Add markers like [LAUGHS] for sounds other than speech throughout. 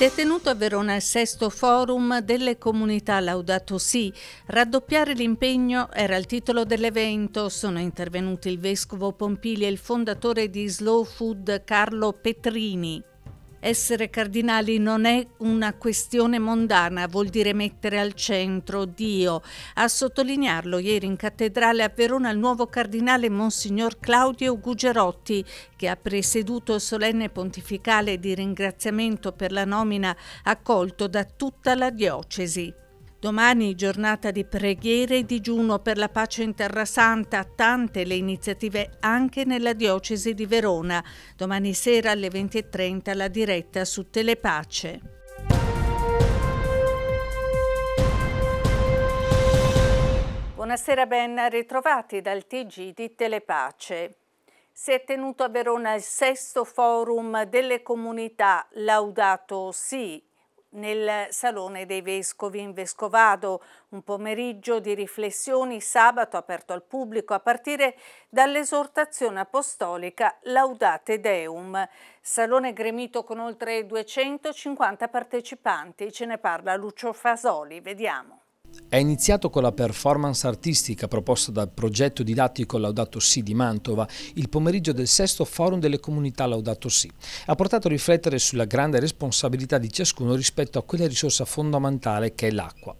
Si è tenuto a Verona il sesto forum delle comunità Laudato Si. Raddoppiare l'impegno era il titolo dell'evento. Sono intervenuti il vescovo Pompili e il fondatore di Slow Food Carlo Petrini. Essere cardinali non è una questione mondana, vuol dire mettere al centro Dio. A sottolinearlo ieri in cattedrale a Verona il nuovo cardinale Monsignor Claudio Gugerotti, che ha presieduto il solenne pontificale di ringraziamento per la nomina accolto da tutta la diocesi. Domani giornata di preghiere e digiuno per la pace in Terra Santa, tante le iniziative anche nella diocesi di Verona. Domani sera alle 20.30 la diretta su Telepace. Buonasera, ben ritrovati dal TG di Telepace. Si è tenuto a Verona il sesto forum delle comunità Laudato Si, nel Salone dei Vescovi in Vescovado, un pomeriggio di riflessioni sabato aperto al pubblico a partire dall'esortazione apostolica Laudate Deum, salone gremito con oltre 250 partecipanti. Ce ne parla Lucio Fasoli, vediamo. È iniziato con la performance artistica proposta dal progetto didattico Laudato Si di Mantova il pomeriggio del sesto forum delle comunità Laudato Si. Ha portato a riflettere sulla grande responsabilità di ciascuno rispetto a quella risorsa fondamentale che è l'acqua.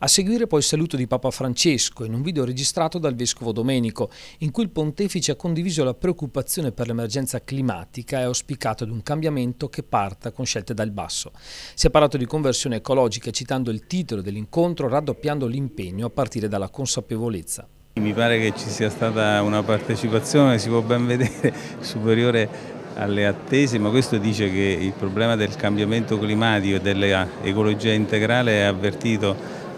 A seguire poi il saluto di Papa Francesco in un video registrato dal Vescovo Domenico, in cui il pontefice ha condiviso la preoccupazione per l'emergenza climatica e ha auspicato ad un cambiamento che parta con scelte dal basso. Si è parlato di conversione ecologica citando il titolo dell'incontro raddoppiato raddoppiando l'impegno a partire dalla consapevolezza. Mi pare che ci sia stata una partecipazione, si può ben vedere, [LAUGHS] superiore alle attese, ma questo dice che il problema del cambiamento climatico e dell'ecologia integrale è avvertito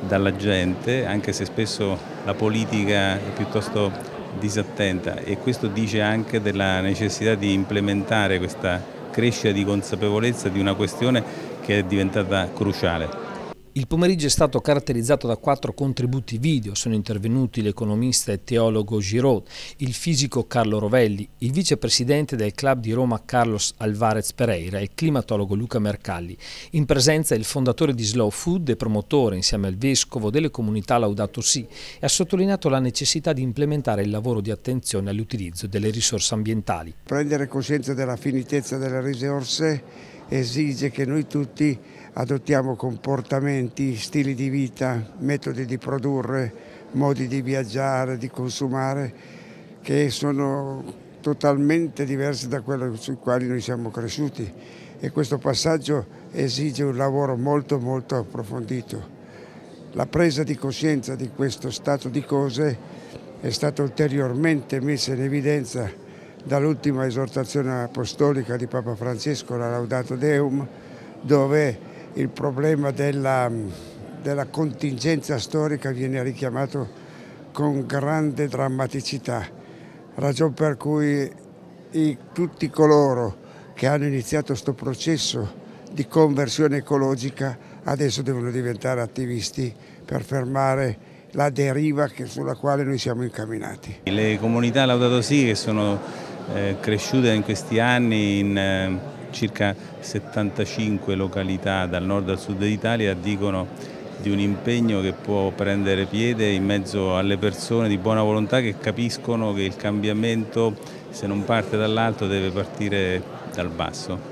dalla gente, anche se spesso la politica è piuttosto disattenta e questo dice anche della necessità di implementare questa crescita di consapevolezza di una questione che è diventata cruciale. Il pomeriggio è stato caratterizzato da quattro contributi video. Sono intervenuti l'economista e teologo Giraud, il fisico Carlo Rovelli, il vicepresidente del club di Roma Carlos Alvarez Pereira e il climatologo Luca Mercalli. In presenza il fondatore di Slow Food e promotore insieme al vescovo delle comunità Laudato Si e ha sottolineato la necessità di implementare il lavoro di attenzione all'utilizzo delle risorse ambientali. Prendere coscienza della finitezza delle risorse esige che noi tutti adottiamo comportamenti, stili di vita, metodi di produrre, modi di viaggiare, di consumare, che sono totalmente diversi da quelli sui quali noi siamo cresciuti e questo passaggio esige un lavoro molto molto approfondito. La presa di coscienza di questo stato di cose è stata ulteriormente messa in evidenza dall'ultima esortazione apostolica di Papa Francesco, la Laudato Deum, dove il problema della, della contingenza storica viene richiamato con grande drammaticità, ragion per cui i, tutti coloro che hanno iniziato questo processo di conversione ecologica adesso devono diventare attivisti per fermare la deriva che, sulla quale noi siamo incamminati. Le comunità Laudato Si che sono eh, cresciute in questi anni in... Eh circa 75 località dal nord al sud d'Italia dicono di un impegno che può prendere piede in mezzo alle persone di buona volontà che capiscono che il cambiamento se non parte dall'alto deve partire dal basso.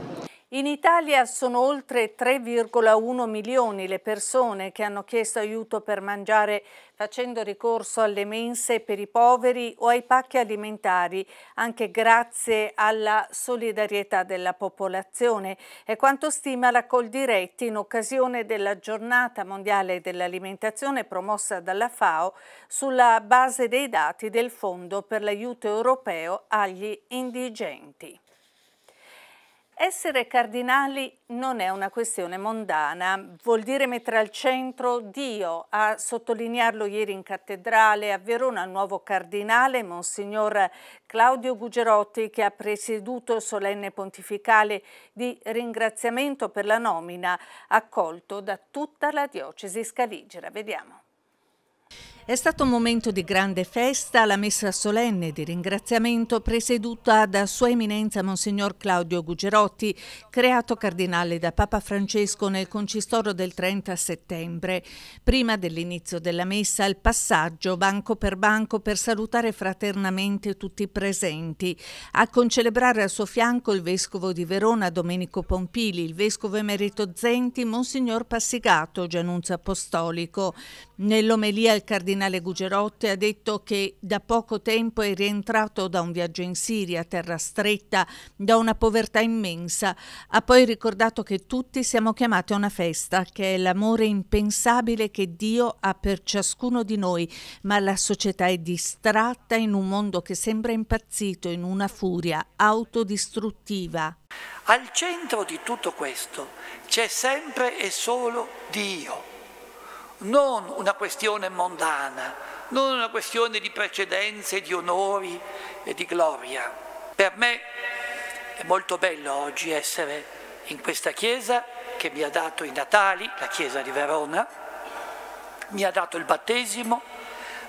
In Italia sono oltre 3,1 milioni le persone che hanno chiesto aiuto per mangiare facendo ricorso alle mense per i poveri o ai pacchi alimentari, anche grazie alla solidarietà della popolazione. È quanto stima la Coldiretti in occasione della giornata mondiale dell'alimentazione promossa dalla FAO sulla base dei dati del Fondo per l'aiuto europeo agli indigenti. Essere cardinali non è una questione mondana, vuol dire mettere al centro Dio. A sottolinearlo ieri in cattedrale a Verona il nuovo cardinale, Monsignor Claudio Gugerotti, che ha presieduto il solenne pontificale di ringraziamento per la nomina, accolto da tutta la diocesi scaligera. Vediamo. È stato un momento di grande festa, la messa solenne di ringraziamento presieduta da Sua Eminenza Monsignor Claudio Gugerotti, creato cardinale da Papa Francesco nel concistoro del 30 settembre. Prima dell'inizio della messa, il passaggio banco per banco per salutare fraternamente tutti i presenti. A concelebrare al suo fianco il vescovo di Verona Domenico Pompili, il vescovo emerito Zenti, Monsignor Passigato, Giannunzio Apostolico. Nell'omelia il cardinale cardinale Gugerotte ha detto che da poco tempo è rientrato da un viaggio in Siria, terra stretta, da una povertà immensa. Ha poi ricordato che tutti siamo chiamati a una festa, che è l'amore impensabile che Dio ha per ciascuno di noi, ma la società è distratta in un mondo che sembra impazzito, in una furia autodistruttiva. Al centro di tutto questo c'è sempre e solo Dio non una questione mondana, non una questione di precedenze, di onori e di gloria. Per me è molto bello oggi essere in questa chiesa che mi ha dato i Natali, la chiesa di Verona, mi ha dato il battesimo,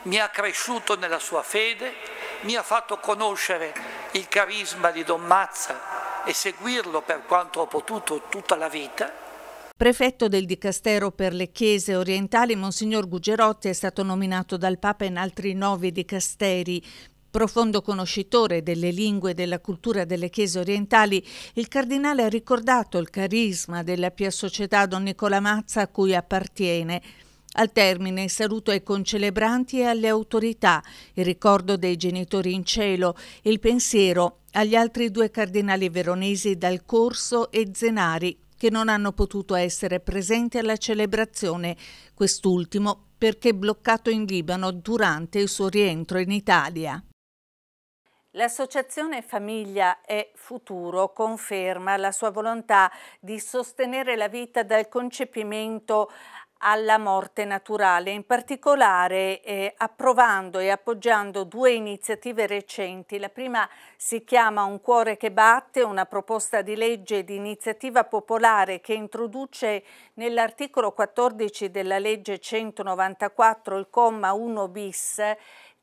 mi ha cresciuto nella sua fede, mi ha fatto conoscere il carisma di Don Mazza e seguirlo per quanto ho potuto tutta la vita Prefetto del Dicastero per le Chiese Orientali, Monsignor Gugerotti è stato nominato dal Papa in altri nove dicasteri. Profondo conoscitore delle lingue e della cultura delle chiese orientali, il cardinale ha ricordato il carisma della Pia Società Don Nicola Mazza a cui appartiene. Al termine saluto ai concelebranti e alle autorità, il ricordo dei genitori in cielo e il pensiero agli altri due cardinali veronesi Dal Corso e Zenari, che non hanno potuto essere presenti alla celebrazione, quest'ultimo perché bloccato in Libano durante il suo rientro in Italia. L'associazione Famiglia e Futuro conferma la sua volontà di sostenere la vita dal concepimento alla morte naturale, in particolare eh, approvando e appoggiando due iniziative recenti. La prima si chiama Un cuore che batte, una proposta di legge di iniziativa popolare che introduce nell'articolo 14 della legge 194 il comma 1 bis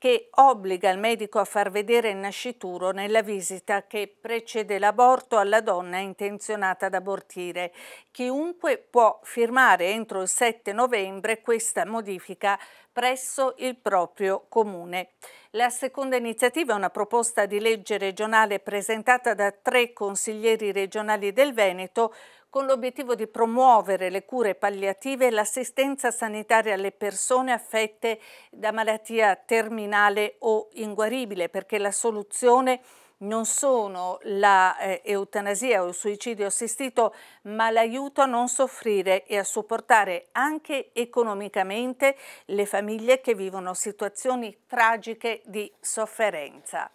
che obbliga il medico a far vedere il nascituro nella visita che precede l'aborto alla donna intenzionata ad abortire. Chiunque può firmare entro il 7 novembre questa modifica presso il proprio comune. La seconda iniziativa è una proposta di legge regionale presentata da tre consiglieri regionali del Veneto con l'obiettivo di promuovere le cure palliative e l'assistenza sanitaria alle persone affette da malattia terminale o inguaribile, perché la soluzione non sono la eh, eutanasia o il suicidio assistito, ma l'aiuto a non soffrire e a supportare anche economicamente le famiglie che vivono situazioni tragiche di sofferenza.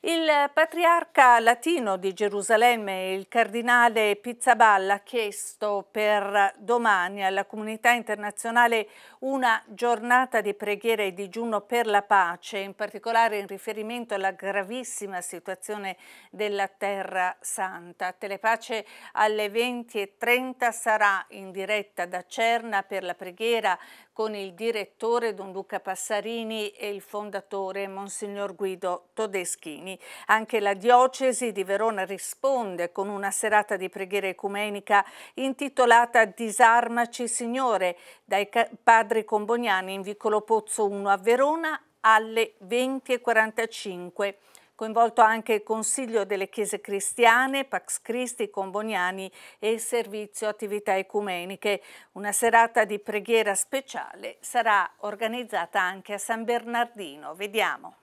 Il patriarca latino di Gerusalemme, il cardinale Pizzaballa, ha chiesto per domani alla comunità internazionale una giornata di preghiera e digiuno per la pace, in particolare in riferimento alla gravissima situazione della Terra Santa. Telepace alle 20.30 sarà in diretta da Cerna per la preghiera con il direttore Don Luca Passarini e il fondatore Monsignor Guido Todeschini. Anche la diocesi di Verona risponde con una serata di preghiera ecumenica intitolata Disarmaci Signore dai padri Comboniani in Vicolo Pozzo 1 a Verona alle 20.45 coinvolto anche il Consiglio delle Chiese Cristiane, Pax Christi, Comboniani e il Servizio Attività Ecumeniche. Una serata di preghiera speciale sarà organizzata anche a San Bernardino. Vediamo.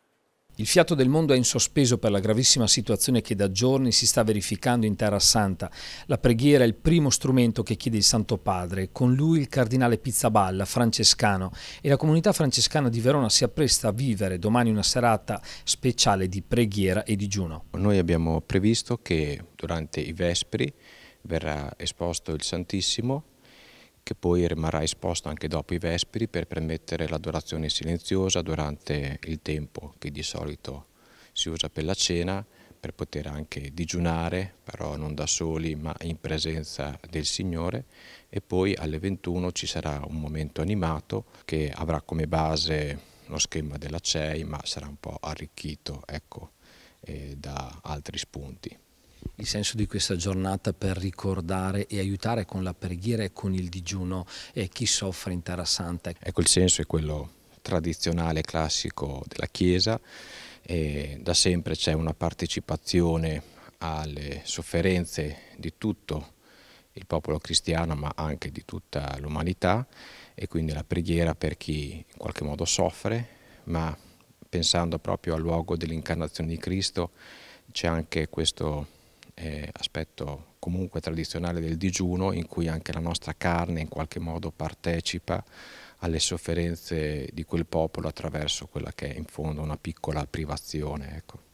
Il fiato del mondo è in sospeso per la gravissima situazione che da giorni si sta verificando in Terra Santa. La preghiera è il primo strumento che chiede il Santo Padre, con lui il cardinale Pizzaballa, francescano, e la comunità francescana di Verona si appresta a vivere domani una serata speciale di preghiera e digiuno. Noi abbiamo previsto che durante i Vespri verrà esposto il Santissimo che poi rimarrà esposto anche dopo i vesperi per permettere l'adorazione silenziosa durante il tempo che di solito si usa per la cena, per poter anche digiunare, però non da soli ma in presenza del Signore e poi alle 21 ci sarà un momento animato che avrà come base lo schema della CEI ma sarà un po' arricchito ecco, eh, da altri spunti. Il senso di questa giornata per ricordare e aiutare con la preghiera e con il digiuno eh, chi soffre in Terra Santa. Ecco, il senso è quello tradizionale, classico della Chiesa. E da sempre c'è una partecipazione alle sofferenze di tutto il popolo cristiano ma anche di tutta l'umanità e quindi la preghiera per chi in qualche modo soffre ma pensando proprio al luogo dell'incarnazione di Cristo c'è anche questo eh, aspetto comunque tradizionale del digiuno in cui anche la nostra carne in qualche modo partecipa alle sofferenze di quel popolo attraverso quella che è in fondo una piccola privazione. Ecco.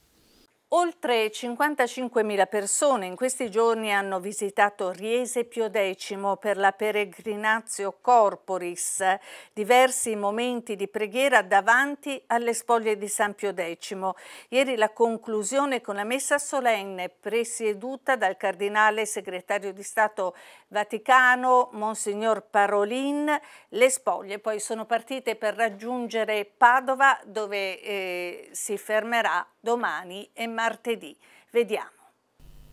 Oltre 55.000 persone in questi giorni hanno visitato Riese Pio X per la peregrinazio corporis, diversi momenti di preghiera davanti alle spoglie di San Pio X. Ieri la conclusione con la messa solenne presieduta dal cardinale segretario di Stato Vaticano, Monsignor Parolin. Le spoglie poi sono partite per raggiungere Padova dove eh, si fermerà domani e mattina martedì. Vediamo.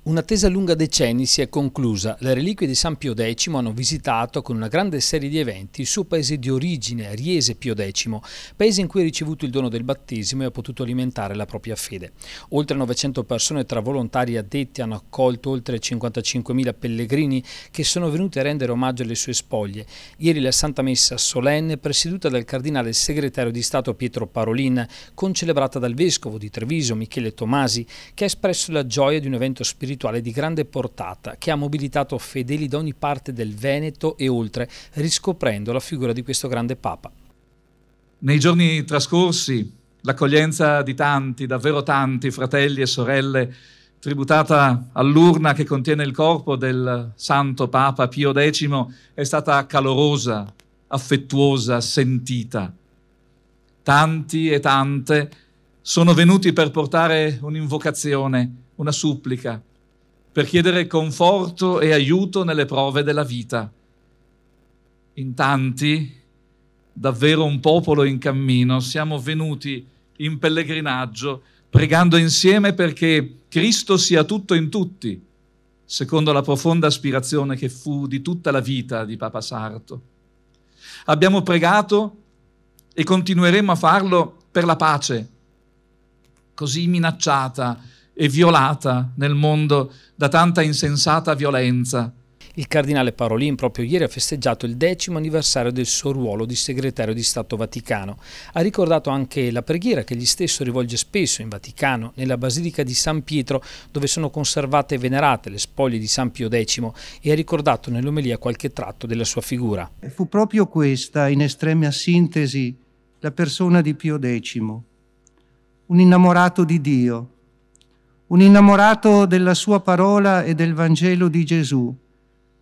Un'attesa lunga decenni si è conclusa. Le reliquie di San Pio X hanno visitato con una grande serie di eventi il suo paese di origine, Riese Pio X, paese in cui ha ricevuto il dono del battesimo e ha potuto alimentare la propria fede. Oltre 900 persone tra volontari e addetti hanno accolto oltre 55.000 pellegrini che sono venuti a rendere omaggio alle sue spoglie. Ieri la Santa Messa solenne, presieduta dal cardinale segretario di Stato Pietro Parolin, concelebrata dal vescovo di Treviso Michele Tomasi, che ha espresso la gioia di un evento spirituale spirituale di grande portata che ha mobilitato fedeli da ogni parte del Veneto e oltre, riscoprendo la figura di questo grande Papa. Nei giorni trascorsi, l'accoglienza di tanti, davvero tanti fratelli e sorelle, tributata all'urna che contiene il corpo del santo Papa Pio X, è stata calorosa, affettuosa, sentita. Tanti e tante sono venuti per portare un'invocazione, una supplica, per chiedere conforto e aiuto nelle prove della vita. In tanti, davvero un popolo in cammino, siamo venuti in pellegrinaggio pregando insieme perché Cristo sia tutto in tutti, secondo la profonda aspirazione che fu di tutta la vita di Papa Sarto. Abbiamo pregato e continueremo a farlo per la pace, così minacciata, e violata nel mondo da tanta insensata violenza. Il cardinale Parolin proprio ieri ha festeggiato il decimo anniversario del suo ruolo di segretario di Stato Vaticano. Ha ricordato anche la preghiera che egli stesso rivolge spesso in Vaticano, nella Basilica di San Pietro, dove sono conservate e venerate le spoglie di San Pio X, e ha ricordato nell'omelia qualche tratto della sua figura. Fu proprio questa, in estrema sintesi, la persona di Pio X, un innamorato di Dio, un innamorato della sua parola e del Vangelo di Gesù,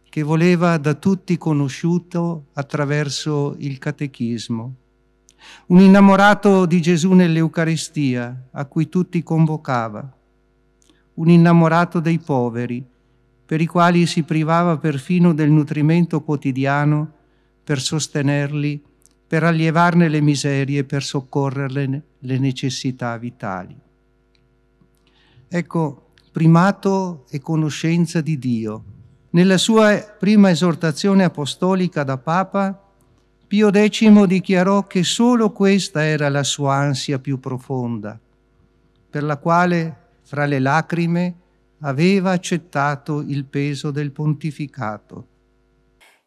che voleva da tutti conosciuto attraverso il catechismo, un innamorato di Gesù nell'Eucaristia, a cui tutti convocava, un innamorato dei poveri, per i quali si privava perfino del nutrimento quotidiano per sostenerli, per allievarne le miserie, per soccorrerle le necessità vitali. Ecco, primato e conoscenza di Dio. Nella sua prima esortazione apostolica da Papa, Pio X dichiarò che solo questa era la sua ansia più profonda, per la quale, fra le lacrime, aveva accettato il peso del pontificato.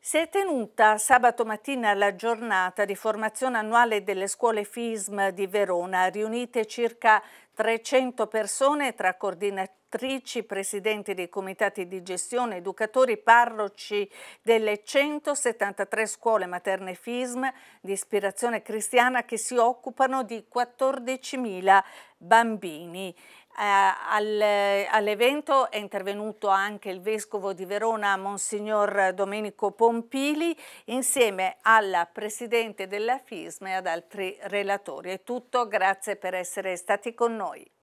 Si è tenuta sabato mattina la giornata di formazione annuale delle scuole FISM di Verona, riunite circa 300 persone tra coordinatrici, presidenti dei comitati di gestione, educatori, parroci delle 173 scuole materne FISM di ispirazione cristiana che si occupano di 14.000 bambini. Eh, all'evento è intervenuto anche il Vescovo di Verona, Monsignor Domenico Pompili, insieme alla Presidente della FISM e ad altri relatori. È tutto, grazie per essere stati con noi.